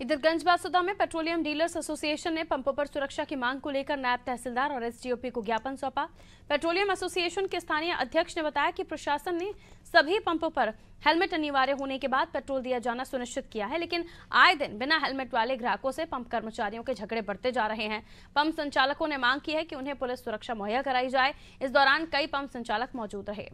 इधर गंजबासुदा में petroleum dealers association ने पंपों पर सुरक्षा की मांग को लेकर नायब तहसीलदार और एसडीओपी को ज्ञापन सौंपा पेट्रोलियम एसोसिएशन के स्थानीय अध्यक्ष ने बताया कि प्रशासन ने सभी पंपों पर हेलमेट अनिवार्य होने के बाद पेट्रोल दिया जाना सुनिश्चित किया है लेकिन आए दिन बिना हेलमेट वाले ग्राहकों से पंप कर्मचारियों के झगड़े बढ़ते जा रहे हैं पंप संचालकों ने मांग की है कि उन्हें पुलिस सुरक्षा मुहैया कराई जाए इस दौरान कई पंप संचालक मौजूद रहे